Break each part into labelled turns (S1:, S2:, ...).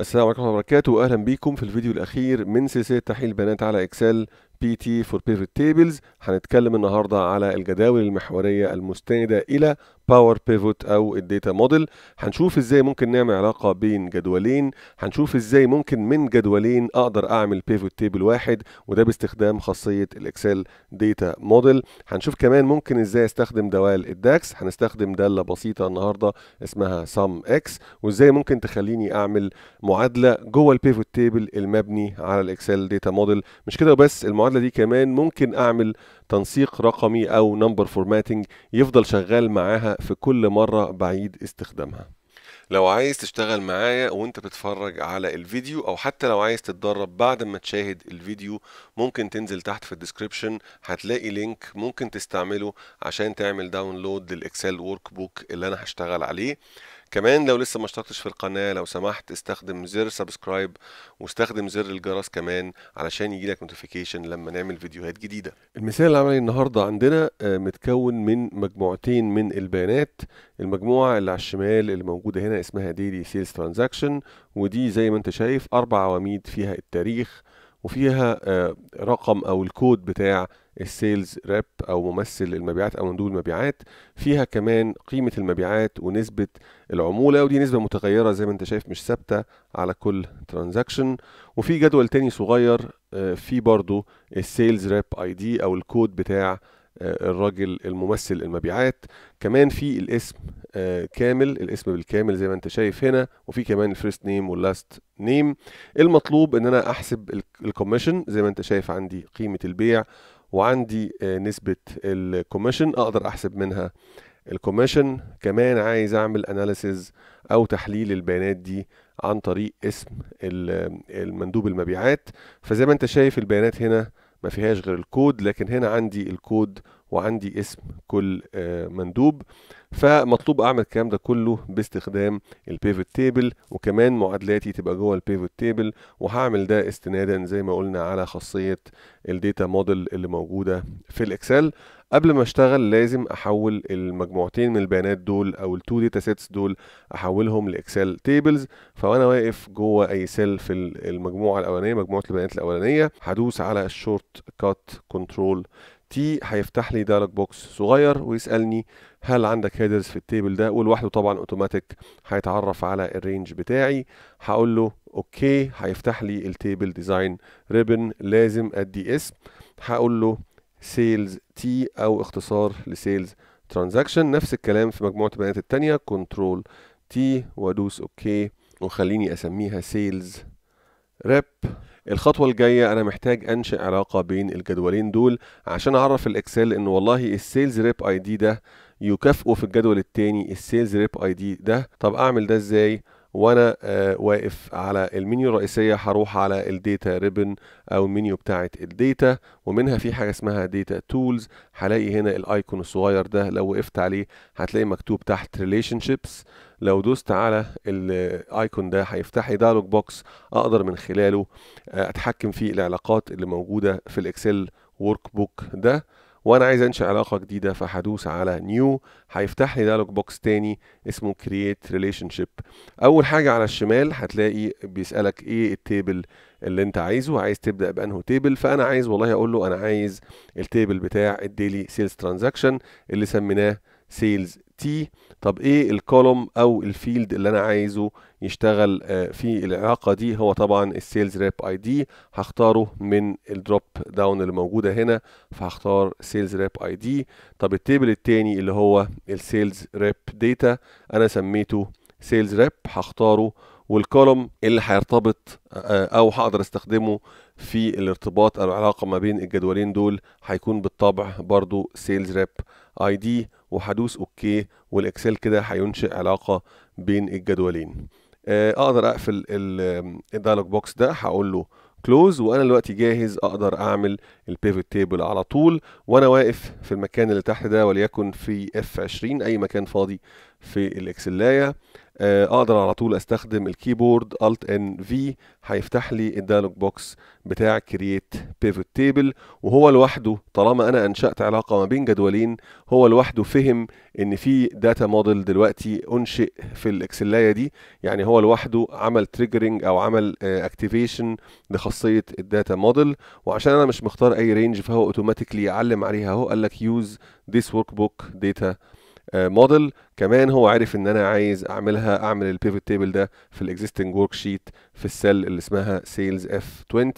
S1: السلام عليكم ورحمة الله وبركاته وأهلا بيكم في الفيديو الأخير من سلسلة تحليل بيانات على إكسل بي تي فور بيفت تيبلز هنتكلم النهاردة على الجداول المحورية المستندة إلى باور بيفوت او الداتا موديل هنشوف ازاي ممكن نعمل علاقه بين جدولين هنشوف ازاي ممكن من جدولين اقدر اعمل بيفوت تيبل واحد وده باستخدام خاصيه الاكسل داتا موديل هنشوف كمان ممكن ازاي استخدم دوال الداكس هنستخدم داله بسيطه النهارده اسمها سم اكس وازاي ممكن تخليني اعمل معادله جوه البيفوت تيبل المبني على الاكسل داتا موديل مش كده بس المعادله دي كمان ممكن اعمل تنسيق رقمي أو نمبر فورماتنج يفضل شغال معاها في كل مرة بعيد استخدامها لو عايز تشتغل معايا وانت بتتفرج على الفيديو او حتى لو عايز تتدرب بعد ما تشاهد الفيديو ممكن تنزل تحت في الديسكريبشن هتلاقي لينك ممكن تستعمله عشان تعمل داونلود للاكسل ورك بوك اللي انا هشتغل عليه كمان لو لسه ما اشتركتش في القناه لو سمحت استخدم زر سبسكرايب واستخدم زر الجرس كمان علشان يجيلك نوتيفيكيشن لما نعمل فيديوهات جديده المثال العملي النهارده عندنا آه، متكون من مجموعتين من البيانات المجموعه اللي على الشمال اللي موجوده هنا اسمها ديلي سيلز ترانزاكشن ودي زي ما انت شايف اربع عواميد فيها التاريخ وفيها آه، رقم او الكود بتاع السيلز ريب او ممثل المبيعات او مندوب المبيعات فيها كمان قيمه المبيعات ونسبه العموله ودي نسبه متغيره زي ما انت شايف مش ثابته على كل ترانزاكشن وفي جدول تاني صغير آه، فيه برضو السيلز ريب اي دي او الكود بتاع آه، الراجل الممثل المبيعات كمان في الاسم كامل الاسم بالكامل زي ما انت شايف هنا وفي كمان الفيرست نيم واللاست نيم المطلوب ان انا احسب الكوميشن زي ما انت شايف عندي قيمه البيع وعندي آه، نسبه الكوميشن اقدر احسب منها الكوميشن كمان عايز اعمل اناليسز او تحليل البيانات دي عن طريق اسم المندوب المبيعات فزي ما انت شايف البيانات هنا ما فيهاش غير الكود لكن هنا عندي الكود وعندي اسم كل آه، مندوب فمطلوب اعمل الكلام ده كله باستخدام البيفوت تيبل وكمان معادلاتي تبقى جوه البيفوت تيبل وهعمل ده استنادا زي ما قلنا على خاصيه الداتا موديل اللي موجوده في الاكسل قبل ما اشتغل لازم احول المجموعتين من البيانات دول او التو داتا سيتس دول احولهم لاكسل تيبلز فانا واقف جوه اي سيل في المجموعه الاولانيه مجموعه البيانات الاولانيه هدوس على الشورت كات كنترول تي هيفتح لي دايلوج بوكس صغير ويسالني هل عندك هيدرز في التيبل ده ولوحده طبعا اوتوماتيك هيتعرف على الرينج بتاعي هقول له اوكي هيفتح لي التيبل ديزاين ريبن لازم ادي اسم هقول له سيلز تي او اختصار لسيلز ترانزاكشن نفس الكلام في مجموعه البيانات الثانيه كنترول تي وادوس اوكي وخليني اسميها سيلز ريب الخطوه الجايه انا محتاج انشئ علاقه بين الجدولين دول عشان اعرف الاكسل ان والله السيلز ريب اي دي ده يكافئه في الجدول التاني السيلز ريب اي دي ده طب اعمل ده ازاي وانا آه واقف على المنيو الرئيسيه هروح على الديتا ريبن او المنيو بتاعه الديتا ومنها في حاجه اسمها ديتا تولز هلاقي هنا الايكون الصغير ده لو وقفت عليه هتلاقي مكتوب تحت ريليشن شيبس لو دوست على الايكون ده هيفتح لي دايلوج بوكس اقدر من خلاله آه، اتحكم في العلاقات اللي موجوده في الاكسل ورك بوك ده وانا عايز انشئ علاقه جديده فهدوس على نيو هيفتح لي دايلوج بوكس تاني اسمه كرييت ريليشن شيب اول حاجه على الشمال هتلاقي بيسالك ايه التيبل اللي انت عايزه عايز تبدا بانه تيبل فانا عايز والله اقول له انا عايز التيبل بتاع الديلي سيلز ترانزاكشن اللي سميناه سيلز تي طب ايه الكولوم او الفيلد اللي انا عايزه يشتغل آه، في العلاقه دي هو طبعا السيلز ريب اي دي هختاره من الدروب داون اللي موجوده هنا فهختار سيلز ريب اي دي طب التيبل التاني اللي هو السيلز ريب داتا انا سميته سيلز ريب هختاره والكولوم اللي هيرتبط آه، او هقدر استخدمه في الارتباط او العلاقه ما بين الجدولين دول هيكون بالطبع برضو سيلز ريب اي دي وهدوس اوكي والاكسل كده هينشئ علاقه بين الجدولين آه، اقدر اقفل الدايلوج بوكس ده هقول له كلوز وانا دلوقتي جاهز اقدر اعمل البيفوت تيبل على طول وانا واقف في المكان اللي تحت ده وليكن في اف 20 اي مكان فاضي في الاكسلايه آه، اقدر على طول استخدم الكيبورد الت ان في هيفتح لي الديالوج بوكس بتاع كرييت بيفوت تيبل وهو لوحده طالما انا انشات علاقه ما بين جدولين هو لوحده فهم ان في داتا موديل دلوقتي انشئ في الاكسلايه دي يعني هو لوحده عمل تريجرنج او عمل اكتيفيشن آه، لخاصيه الداتا موديل وعشان انا مش مختار اي رينج فهو اوتوماتيكلي علم عليها اهو قال لك يوز ذيس ورك بوك داتا موديل آه، كمان هو عارف ان انا عايز اعملها اعمل البيفت تيبل ده في الاكزيستنج ورك شيت في السيل اللي اسمها سيلز اف 20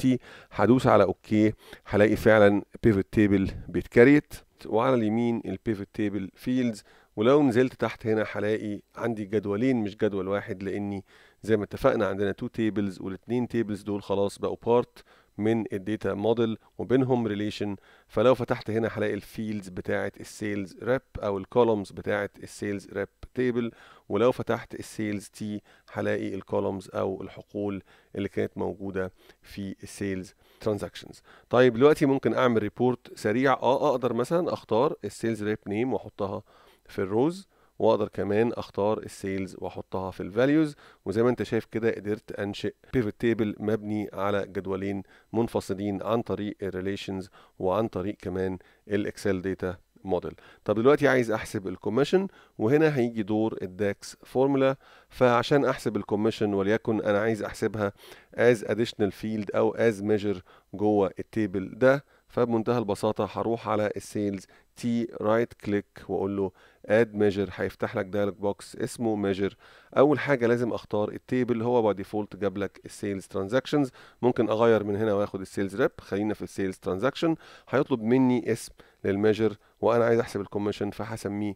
S1: هدوس على اوكي هلاقي فعلا بيفت تيبل بيتكريت وعلى اليمين البيفت تيبل فيلدز ولو نزلت تحت هنا هلاقي عندي جدولين مش جدول واحد لاني زي ما اتفقنا عندنا تو تيبلز والاثنين تيبلز دول خلاص بقوا بارت من الديتا موديل وبينهم ريليشن فلو فتحت هنا هلاقي الفيلدز بتاعه السيلز ريب او الكولومز بتاعه السيلز ريب تيبل ولو فتحت السيلز تي هلاقي الكولومز او الحقول اللي كانت موجوده في السيلز ترانزاكشنز طيب دلوقتي ممكن اعمل ريبورت سريع اه اقدر مثلا اختار السيلز ريب نيم واحطها في الروز واقدر كمان اختار السيلز واحطها في الفاليوز وزي ما انت شايف كده قدرت انشئ بيفت تيبل مبني على جدولين منفصلين عن طريق الريليشنز وعن طريق كمان الاكسل داتا موديل طب دلوقتي عايز احسب الكوميشن وهنا هيجي دور الداكس فورمولا فعشان احسب الكوميشن وليكن انا عايز احسبها از اديشنال فيلد او از ميجر جوه التيبل ده فبمنتهى البساطه هروح على السيلز تي رايت كليك واقول له اد ميجر هيفتح لك دايلوج بوكس اسمه ميجر اول حاجه لازم اختار التيبل هو باي ديفولت جاب لك السيلز ترانزاكشنز ممكن اغير من هنا واخد السيلز ريب خلينا في السيلز ترانزاكشن هيطلب مني اسم للميجر وانا عايز احسب الكوميشن فهسميه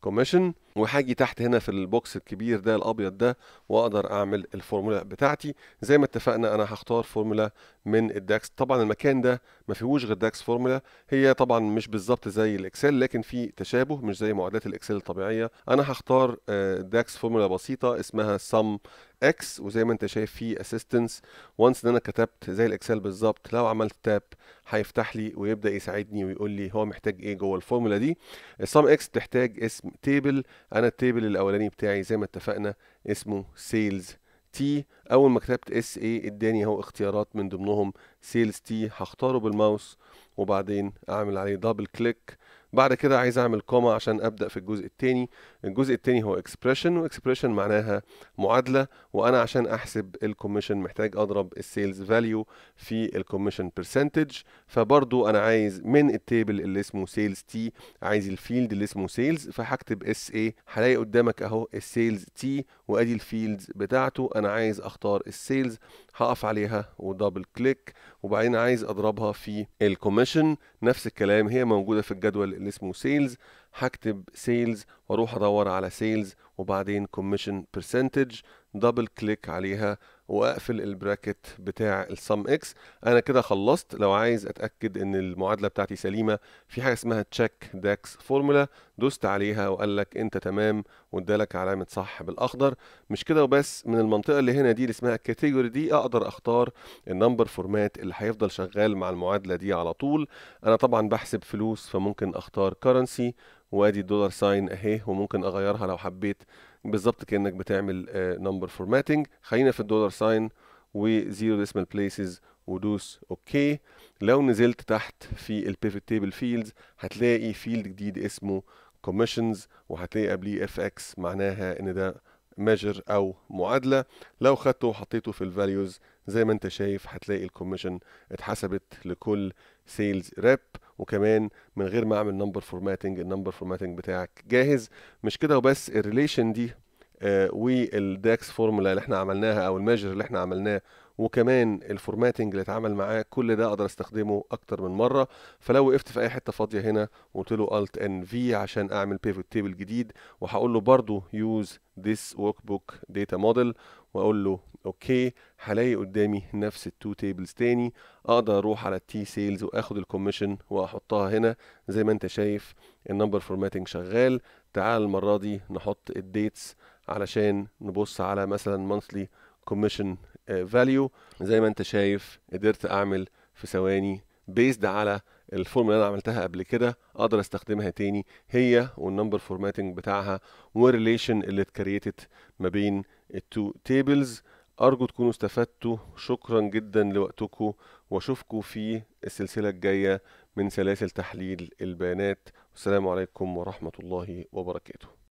S1: كوميشن وهاجي تحت هنا في البوكس الكبير ده الابيض ده واقدر اعمل الفورمولا بتاعتي زي ما اتفقنا انا هختار فورمولا من الداكس طبعا المكان ده ما فيهوش غير داكس فورمولا هي طبعا مش بالظبط زي الاكسل لكن في تشابه مش زي معادلات الاكسل الطبيعيه انا هختار آه، داكس فورمولا بسيطه اسمها سم اكس وزي ما انت شايف في اسيستنس وانس ان انا كتبت زي الاكسل بالظبط لو عملت تاب هيفتح لي ويبدا يساعدني ويقول لي هو محتاج ايه جوه الفورمولا دي السم اكس بتحتاج اسم تيبل انا التيبل الاولاني بتاعي زي ما اتفقنا اسمه سيلز تي اول ما كتبت اس اي اداني اهو اختيارات من ضمنهم سيلز تي هختاره بالماوس وبعدين اعمل عليه دبل كليك بعد كده عايز اعمل كوما عشان ابدا في الجزء الثاني الجزء الثاني هو اكسبريشن واكسبريشن معناها معادله وانا عشان احسب الكوميشن محتاج اضرب السيلز فاليو في الكوميشن برسنتج فبرضو انا عايز من التيبل اللي اسمه سيلز تي عايز الفيلد اللي اسمه سيلز فهكتب اس اي هلاقي قدامك اهو السيلز تي وادي الفيلدز بتاعته انا عايز اختار السيلز هقف عليها ودبل كليك وبعدين عايز اضربها في الكوميشن نفس الكلام هي موجوده في الجدول اللي اسمه سيلز هكتب سيلز واروح ادور على سيلز وبعدين كوميشن برسنتج دبل كليك عليها واقفل البراكت بتاع السم اكس انا كده خلصت لو عايز اتاكد ان المعادله بتاعتي سليمه في حاجه اسمها تشيك داكس فورمولا دوست عليها وقال لك انت تمام وادالك علامه صح بالاخضر مش كده وبس من المنطقه اللي هنا دي اللي اسمها الكاتيجوري دي اقدر اختار النمبر فورمات اللي هيفضل شغال مع المعادله دي على طول انا طبعا بحسب فلوس فممكن اختار كرنسي وادي الدولار ساين اهي وممكن اغيرها لو حبيت بالظبط كانك بتعمل نمبر آه، فورماتنج خلينا في الدولار ساين وزيرو ديسمال بليسز ودوس اوكي لو نزلت تحت في البيفت تيبل فيلدز هتلاقي فيلد جديد اسمه كوميشنز وهتلاقي قبليه اف اكس معناها ان ده ميجر او معادله لو خدته وحطيته في الفاليوز زي ما انت شايف هتلاقي الكوميشن اتحسبت لكل سيلز ريب وكمان من غير ما اعمل نمبر فورماتنج النمبر فورماتنج بتاعك جاهز مش كده وبس الريليشن دي آه، والداكس فورمولا اللي احنا عملناها او الميجر اللي احنا عملناه وكمان الفورماتنج اللي اتعمل معاه كل ده اقدر استخدمه اكتر من مره فلو وقفت في اي حته فاضيه هنا وقلت له الت ان في عشان اعمل بيفوت تيبل جديد وهقول له برضه يوز ذس ورك بوك داتا موديل واقول له اوكي هلاقي قدامي نفس التو تيبلز تاني اقدر اروح على التي سيلز واخد الكوميشن واحطها هنا زي ما انت شايف النمبر فورماتنج شغال تعال المره دي نحط الديتس علشان نبص على مثلا مانثلي كوميشن فاليو زي ما انت شايف قدرت اعمل في ثواني بيزد على الفورمولا اللي انا عملتها قبل كده اقدر استخدمها تاني هي والنمبر فورماتنج بتاعها والريليشن اللي اتكريتت ما بين التو تيبلز أرجو تكونوا استفدتوا شكرا جدا لوقتكم وأشوفكم في السلسلة الجاية من سلاسل تحليل البيانات والسلام عليكم ورحمة الله وبركاته